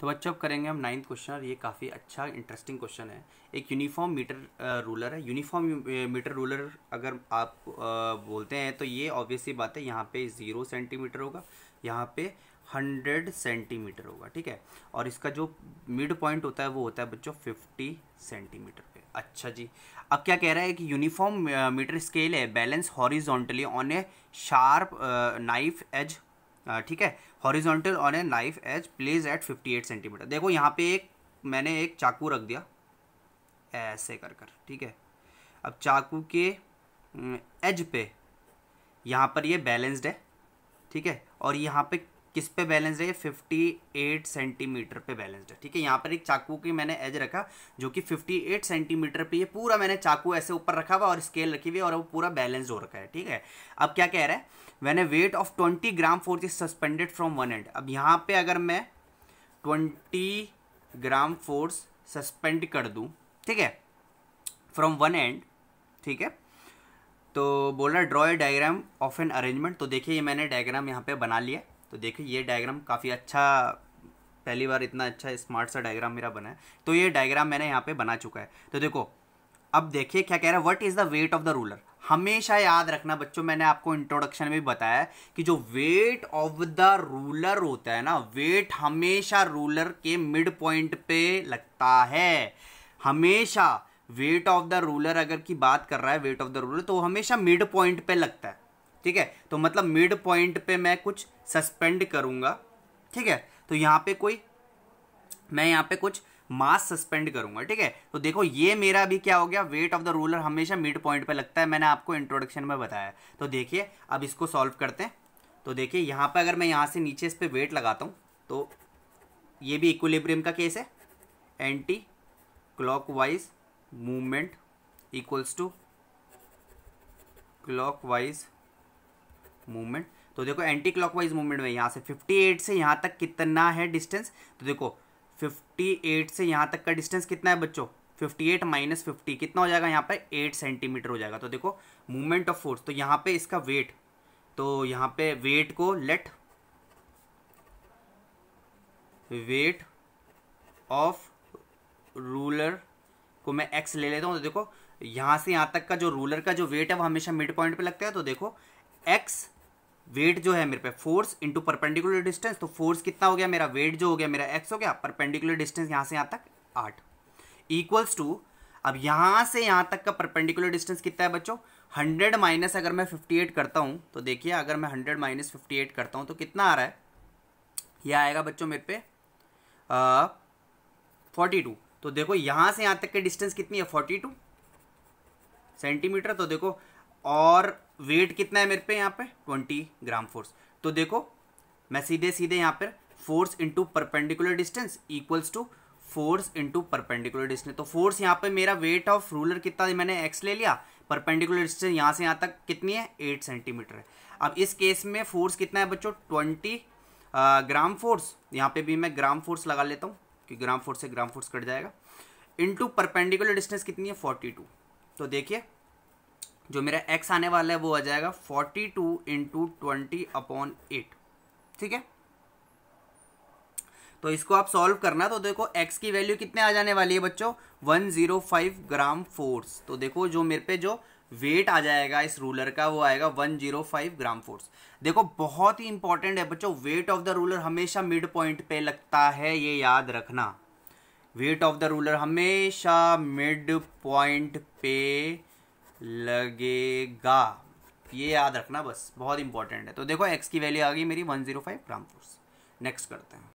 तो बच्चों अब करेंगे हम नाइन्थ क्वेश्चन और ये काफ़ी अच्छा इंटरेस्टिंग क्वेश्चन है एक यूनिफॉर्म मीटर रूलर है यूनिफॉर्म मीटर रूलर अगर आप बोलते हैं तो ये ऑब्वियसली बात है यहाँ पे ज़ीरो सेंटीमीटर होगा यहाँ पे हंड्रेड सेंटीमीटर होगा ठीक है और इसका जो मिड पॉइंट होता है वो होता है बच्चों फिफ्टी सेंटीमीटर पे अच्छा जी अब क्या कह रहा है कि यूनिफॉर्म मीटर स्केल है balance horizontally on a sharp knife edge ठीक है horizontal on a knife edge placed at 58 centimetre देखो यहाँ पे एक मैंने एक चाकू रख दिया ऐसे कर कर ठीक है अब चाकू के एज पे यहाँ पर ये बैलेंस्ड है ठीक है और यहाँ पे किस पे बैलेंस है फिफ्टी एट सेंटीमीटर पे बैलेंस्ड है ठीक है यहाँ पर एक चाकू की मैंने एज रखा जो कि फिफ्टी एट सेंटीमीटर पे ये पूरा मैंने चाकू ऐसे ऊपर रखा हुआ और स्केल रखी हुई है और वो पूरा बैलेंस हो रखा है ठीक है अब क्या कह रहा है मैंने a weight of twenty gram force is suspended from one end अब यहाँ पर अगर मैं ट्वेंटी ग्राम फोर्स सस्पेंड कर दूँ ठीक है फ्रॉम वन एंड ठीक है तो बोल रहा है draw a diagram of an arrangement तो देखिए ये मैंने डायग्राम यहाँ पे बना लिया तो देखिए ये डायग्राम काफ़ी अच्छा पहली बार इतना अच्छा स्मार्ट सा डायग्राम मेरा बना है तो ये डायग्राम मैंने यहाँ पे बना चुका है तो देखो अब देखिए क्या कह रहा है what is the weight of the ruler हमेशा याद रखना बच्चों मैंने आपको इंट्रोडक्शन में भी बताया कि जो वेट ऑफ द रूलर होता है ना वेट हमेशा रूलर के मिड पॉइंट पे लगता है हमेशा वेट ऑफ द रूलर अगर की बात कर रहा है वेट ऑफ द रूलर तो हमेशा मिड पॉइंट पे लगता है ठीक है तो मतलब मिड पॉइंट पे मैं कुछ सस्पेंड करूंगा ठीक है तो यहाँ पे कोई मैं यहाँ पे कुछ मास सस्पेंड करूंगा ठीक है तो देखो ये मेरा अभी क्या हो गया वेट ऑफ द रूलर हमेशा मिड पॉइंट पे लगता है मैंने आपको इंट्रोडक्शन में बताया तो देखिए अब इसको सॉल्व करते हैं तो देखिए यहाँ पर अगर मैं यहाँ से नीचे इस पर वेट लगाता हूँ तो ये भी इक्वलिब्रियम का केस है anti clockwise movement equals to wise movement तो देखो एंटी क्लॉकवाइज मूवमेंट में यहाँ से 58 से यहाँ तक कितना है डिस्टेंस तो देखो 58 से यहाँ तक का डिस्टेंस कितना है बच्चों 58 एट माइनस फिफ्टी कितना हो जाएगा यहाँ पर 8 सेंटीमीटर हो जाएगा तो देखो मूवमेंट ऑफ फोर्स तो यहाँ पे इसका वेट तो यहाँ पे वेट को लेट वेट ऑफ रूलर को मैं एक्स ले लेता हूँ तो देखो यहाँ से यहाँ तक का जो रूलर का जो वेट है वो हमेशा मिड पॉइंट पे लगता है तो देखो एक्स वेट जो है मेरे पे फोर्स इंटू परपेंडिकुलर डिस्टेंस तो फोर्स कितना हो गया मेरा वेट जो हो गया मेरा एक्स हो गया परपेंडिकुलर डिस्टेंस यहाँ से यहाँ तक आठ इक्वल्स टू अब यहाँ से यहाँ तक का परपेंडिकुलर डिस्टेंस कितना है बच्चों हंड्रेड माइनस अगर मैं फिफ्टी एट करता हूँ तो देखिए अगर मैं हंड्रेड माइनस फिफ्टी एट करता हूँ तो कितना आ रहा है यह आएगा बच्चों मेरे पे फोर्टी टू तो देखो यहाँ से यहाँ तक के डिस्टेंस कितनी है फोर्टी टू सेंटीमीटर तो देखो और वेट कितना है मेरे पे यहाँ पे ट्वेंटी ग्राम फोर्स तो देखो मैं सीधे सीधे यहाँ पर force into perpendicular distance equals to force into perpendicular distance तो फोर्स यहाँ पे मेरा वेट ऑफ रूलर कितना मैंने एक्स ले लिया परपेंडिकुलर डिस्टेंस यहाँ से यहाँ तक कितनी है एट सेंटीमीटर है अब इस केस में फोर्स कितना है बच्चों ट्वेंटी ग्राम फोर्स यहाँ पे भी मैं ग्राम फोर्स लगा लेता हूँ कि ग्राम फोर्स से ग्राम फोर्स कट जाएगा इंटू परपेंडिकुलर डिस्टेंस कितनी है फोर्टी टू तो देखिए जो मेरा एक्स आने वाला है वो आ जाएगा forty two into twenty upon eight ठीक है तो इसको आप सॉल्व करना तो देखो एक्स की वैल्यू कितने आ जाने वाली है बच्चों one zero five gram force तो देखो जो मेरे पे जो वेट आ जाएगा इस रूलर का वो आएगा 105 ग्राम फोर्स देखो बहुत ही इंपॉर्टेंट है बच्चों वेट ऑफ द रूलर हमेशा मिड पॉइंट पे लगता है ये याद रखना वेट ऑफ द रूलर हमेशा मिड पॉइंट पे लगेगा ये याद रखना बस बहुत इंपॉर्टेंट है तो देखो एक्स की वैल्यू आ गई मेरी one zero five gram force next करते हैं